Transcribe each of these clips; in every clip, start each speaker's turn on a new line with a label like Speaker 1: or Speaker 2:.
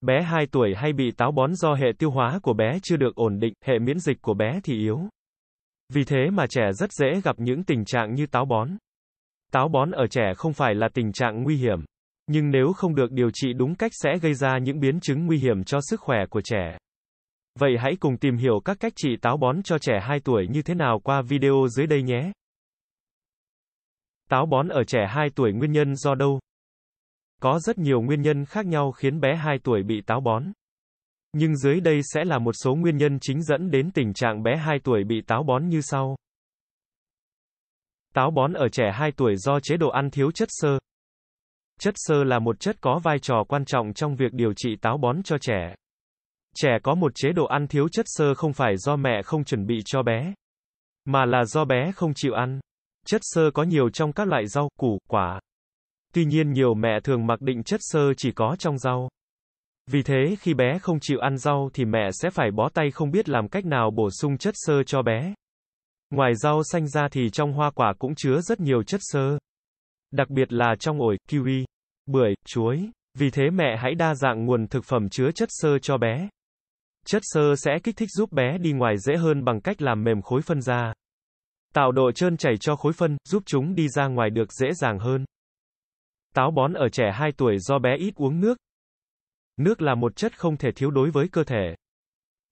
Speaker 1: Bé 2 tuổi hay bị táo bón do hệ tiêu hóa của bé chưa được ổn định, hệ miễn dịch của bé thì yếu. Vì thế mà trẻ rất dễ gặp những tình trạng như táo bón. Táo bón ở trẻ không phải là tình trạng nguy hiểm, nhưng nếu không được điều trị đúng cách sẽ gây ra những biến chứng nguy hiểm cho sức khỏe của trẻ. Vậy hãy cùng tìm hiểu các cách trị táo bón cho trẻ 2 tuổi như thế nào qua video dưới đây nhé táo bón ở trẻ 2 tuổi nguyên nhân do đâu? Có rất nhiều nguyên nhân khác nhau khiến bé 2 tuổi bị táo bón. Nhưng dưới đây sẽ là một số nguyên nhân chính dẫn đến tình trạng bé 2 tuổi bị táo bón như sau. Táo bón ở trẻ 2 tuổi do chế độ ăn thiếu chất xơ. Chất xơ là một chất có vai trò quan trọng trong việc điều trị táo bón cho trẻ. Trẻ có một chế độ ăn thiếu chất xơ không phải do mẹ không chuẩn bị cho bé, mà là do bé không chịu ăn. Chất xơ có nhiều trong các loại rau, củ, quả. Tuy nhiên nhiều mẹ thường mặc định chất xơ chỉ có trong rau. Vì thế khi bé không chịu ăn rau thì mẹ sẽ phải bó tay không biết làm cách nào bổ sung chất xơ cho bé. Ngoài rau xanh ra thì trong hoa quả cũng chứa rất nhiều chất xơ. Đặc biệt là trong ổi, kiwi, bưởi, chuối. Vì thế mẹ hãy đa dạng nguồn thực phẩm chứa chất xơ cho bé. Chất xơ sẽ kích thích giúp bé đi ngoài dễ hơn bằng cách làm mềm khối phân ra. Tạo độ trơn chảy cho khối phân, giúp chúng đi ra ngoài được dễ dàng hơn. Táo bón ở trẻ 2 tuổi do bé ít uống nước. Nước là một chất không thể thiếu đối với cơ thể.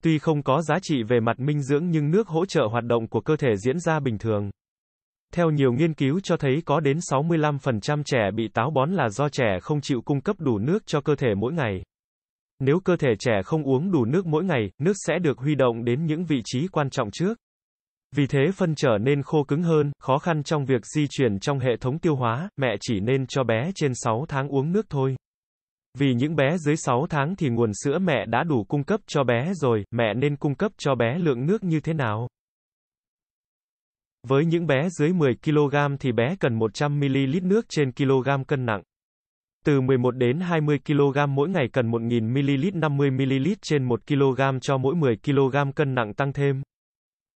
Speaker 1: Tuy không có giá trị về mặt minh dưỡng nhưng nước hỗ trợ hoạt động của cơ thể diễn ra bình thường. Theo nhiều nghiên cứu cho thấy có đến 65% trẻ bị táo bón là do trẻ không chịu cung cấp đủ nước cho cơ thể mỗi ngày. Nếu cơ thể trẻ không uống đủ nước mỗi ngày, nước sẽ được huy động đến những vị trí quan trọng trước. Vì thế phân trở nên khô cứng hơn, khó khăn trong việc di chuyển trong hệ thống tiêu hóa, mẹ chỉ nên cho bé trên 6 tháng uống nước thôi. Vì những bé dưới 6 tháng thì nguồn sữa mẹ đã đủ cung cấp cho bé rồi, mẹ nên cung cấp cho bé lượng nước như thế nào? Với những bé dưới 10 kg thì bé cần 100 ml nước trên kg cân nặng. Từ 11 đến 20 kg mỗi ngày cần 1000 ml 50 ml trên 1 kg cho mỗi 10 kg cân nặng tăng thêm.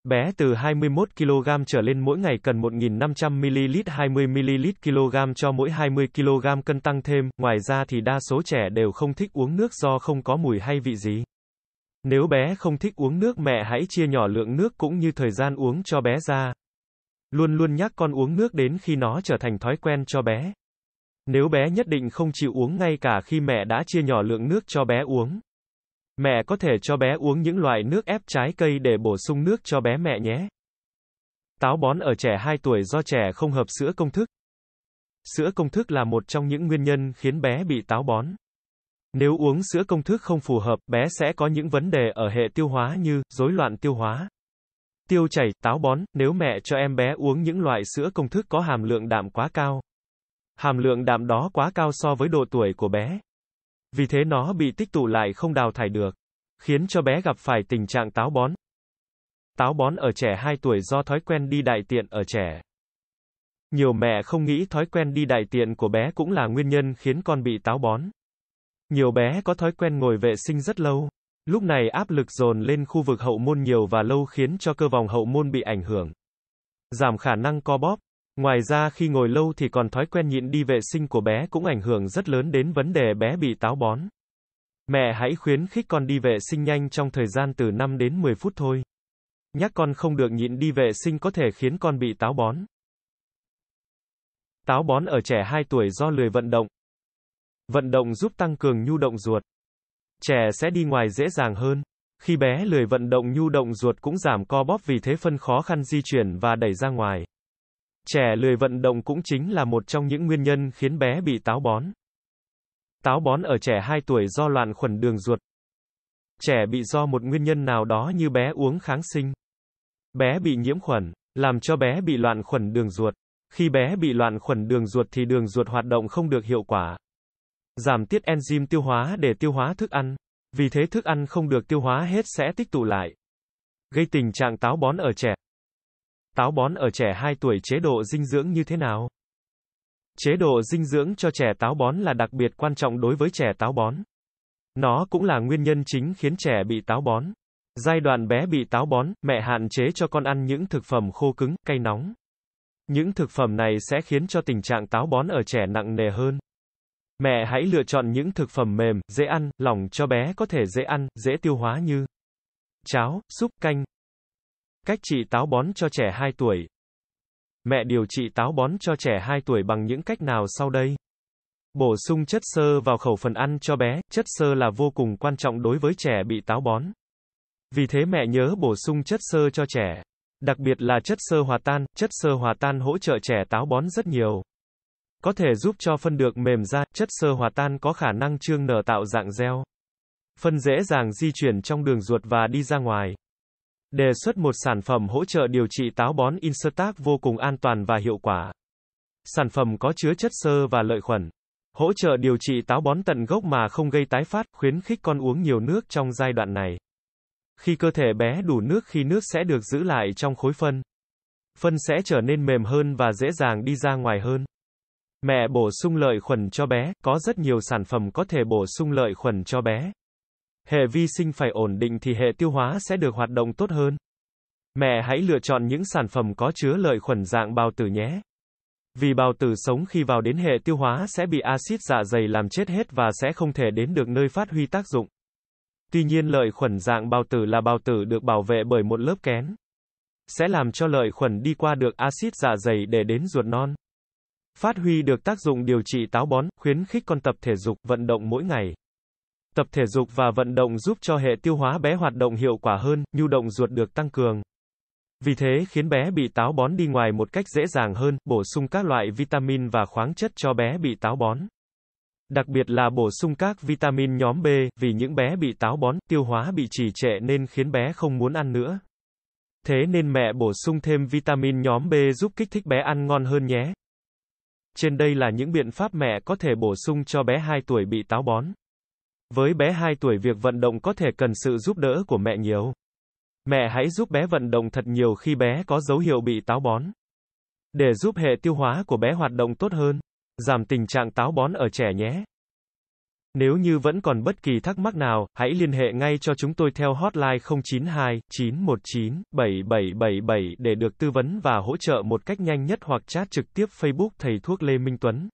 Speaker 1: Bé từ 21 kg trở lên mỗi ngày cần 1.500ml 20ml kg cho mỗi 20 kg cân tăng thêm, ngoài ra thì đa số trẻ đều không thích uống nước do không có mùi hay vị gì. Nếu bé không thích uống nước mẹ hãy chia nhỏ lượng nước cũng như thời gian uống cho bé ra. Luôn luôn nhắc con uống nước đến khi nó trở thành thói quen cho bé. Nếu bé nhất định không chịu uống ngay cả khi mẹ đã chia nhỏ lượng nước cho bé uống Mẹ có thể cho bé uống những loại nước ép trái cây để bổ sung nước cho bé mẹ nhé. Táo bón ở trẻ 2 tuổi do trẻ không hợp sữa công thức. Sữa công thức là một trong những nguyên nhân khiến bé bị táo bón. Nếu uống sữa công thức không phù hợp, bé sẽ có những vấn đề ở hệ tiêu hóa như rối loạn tiêu hóa, tiêu chảy, táo bón, nếu mẹ cho em bé uống những loại sữa công thức có hàm lượng đạm quá cao. Hàm lượng đạm đó quá cao so với độ tuổi của bé. Vì thế nó bị tích tụ lại không đào thải được, khiến cho bé gặp phải tình trạng táo bón. Táo bón ở trẻ 2 tuổi do thói quen đi đại tiện ở trẻ. Nhiều mẹ không nghĩ thói quen đi đại tiện của bé cũng là nguyên nhân khiến con bị táo bón. Nhiều bé có thói quen ngồi vệ sinh rất lâu. Lúc này áp lực dồn lên khu vực hậu môn nhiều và lâu khiến cho cơ vòng hậu môn bị ảnh hưởng. Giảm khả năng co bóp, Ngoài ra khi ngồi lâu thì còn thói quen nhịn đi vệ sinh của bé cũng ảnh hưởng rất lớn đến vấn đề bé bị táo bón. Mẹ hãy khuyến khích con đi vệ sinh nhanh trong thời gian từ 5 đến 10 phút thôi. Nhắc con không được nhịn đi vệ sinh có thể khiến con bị táo bón. Táo bón ở trẻ 2 tuổi do lười vận động. Vận động giúp tăng cường nhu động ruột. Trẻ sẽ đi ngoài dễ dàng hơn. Khi bé lười vận động nhu động ruột cũng giảm co bóp vì thế phân khó khăn di chuyển và đẩy ra ngoài. Trẻ lười vận động cũng chính là một trong những nguyên nhân khiến bé bị táo bón. Táo bón ở trẻ 2 tuổi do loạn khuẩn đường ruột. Trẻ bị do một nguyên nhân nào đó như bé uống kháng sinh. Bé bị nhiễm khuẩn, làm cho bé bị loạn khuẩn đường ruột. Khi bé bị loạn khuẩn đường ruột thì đường ruột hoạt động không được hiệu quả. Giảm tiết enzyme tiêu hóa để tiêu hóa thức ăn. Vì thế thức ăn không được tiêu hóa hết sẽ tích tụ lại. Gây tình trạng táo bón ở trẻ. Táo bón ở trẻ 2 tuổi chế độ dinh dưỡng như thế nào? Chế độ dinh dưỡng cho trẻ táo bón là đặc biệt quan trọng đối với trẻ táo bón. Nó cũng là nguyên nhân chính khiến trẻ bị táo bón. Giai đoạn bé bị táo bón, mẹ hạn chế cho con ăn những thực phẩm khô cứng, cay nóng. Những thực phẩm này sẽ khiến cho tình trạng táo bón ở trẻ nặng nề hơn. Mẹ hãy lựa chọn những thực phẩm mềm, dễ ăn, lỏng cho bé có thể dễ ăn, dễ tiêu hóa như cháo, súp canh, Cách trị táo bón cho trẻ 2 tuổi. Mẹ điều trị táo bón cho trẻ 2 tuổi bằng những cách nào sau đây? Bổ sung chất xơ vào khẩu phần ăn cho bé, chất xơ là vô cùng quan trọng đối với trẻ bị táo bón. Vì thế mẹ nhớ bổ sung chất xơ cho trẻ. Đặc biệt là chất xơ hòa tan, chất xơ hòa tan hỗ trợ trẻ táo bón rất nhiều. Có thể giúp cho phân được mềm ra, chất xơ hòa tan có khả năng trương nở tạo dạng gel. Phân dễ dàng di chuyển trong đường ruột và đi ra ngoài. Đề xuất một sản phẩm hỗ trợ điều trị táo bón Instac vô cùng an toàn và hiệu quả. Sản phẩm có chứa chất xơ và lợi khuẩn. Hỗ trợ điều trị táo bón tận gốc mà không gây tái phát, khuyến khích con uống nhiều nước trong giai đoạn này. Khi cơ thể bé đủ nước khi nước sẽ được giữ lại trong khối phân. Phân sẽ trở nên mềm hơn và dễ dàng đi ra ngoài hơn. Mẹ bổ sung lợi khuẩn cho bé, có rất nhiều sản phẩm có thể bổ sung lợi khuẩn cho bé. Hệ vi sinh phải ổn định thì hệ tiêu hóa sẽ được hoạt động tốt hơn. Mẹ hãy lựa chọn những sản phẩm có chứa lợi khuẩn dạng bào tử nhé. Vì bào tử sống khi vào đến hệ tiêu hóa sẽ bị axit dạ dày làm chết hết và sẽ không thể đến được nơi phát huy tác dụng. Tuy nhiên lợi khuẩn dạng bào tử là bào tử được bảo vệ bởi một lớp kén. Sẽ làm cho lợi khuẩn đi qua được axit dạ dày để đến ruột non. Phát huy được tác dụng điều trị táo bón, khuyến khích con tập thể dục, vận động mỗi ngày. Tập thể dục và vận động giúp cho hệ tiêu hóa bé hoạt động hiệu quả hơn, nhu động ruột được tăng cường. Vì thế khiến bé bị táo bón đi ngoài một cách dễ dàng hơn, bổ sung các loại vitamin và khoáng chất cho bé bị táo bón. Đặc biệt là bổ sung các vitamin nhóm B, vì những bé bị táo bón, tiêu hóa bị trì trệ nên khiến bé không muốn ăn nữa. Thế nên mẹ bổ sung thêm vitamin nhóm B giúp kích thích bé ăn ngon hơn nhé. Trên đây là những biện pháp mẹ có thể bổ sung cho bé 2 tuổi bị táo bón. Với bé 2 tuổi việc vận động có thể cần sự giúp đỡ của mẹ nhiều. Mẹ hãy giúp bé vận động thật nhiều khi bé có dấu hiệu bị táo bón. Để giúp hệ tiêu hóa của bé hoạt động tốt hơn, giảm tình trạng táo bón ở trẻ nhé. Nếu như vẫn còn bất kỳ thắc mắc nào, hãy liên hệ ngay cho chúng tôi theo hotline 092 919 7777 để được tư vấn và hỗ trợ một cách nhanh nhất hoặc chat trực tiếp Facebook Thầy Thuốc Lê Minh Tuấn.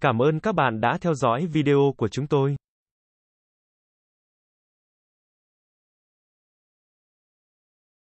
Speaker 1: Cảm ơn các bạn đã theo dõi video của chúng tôi.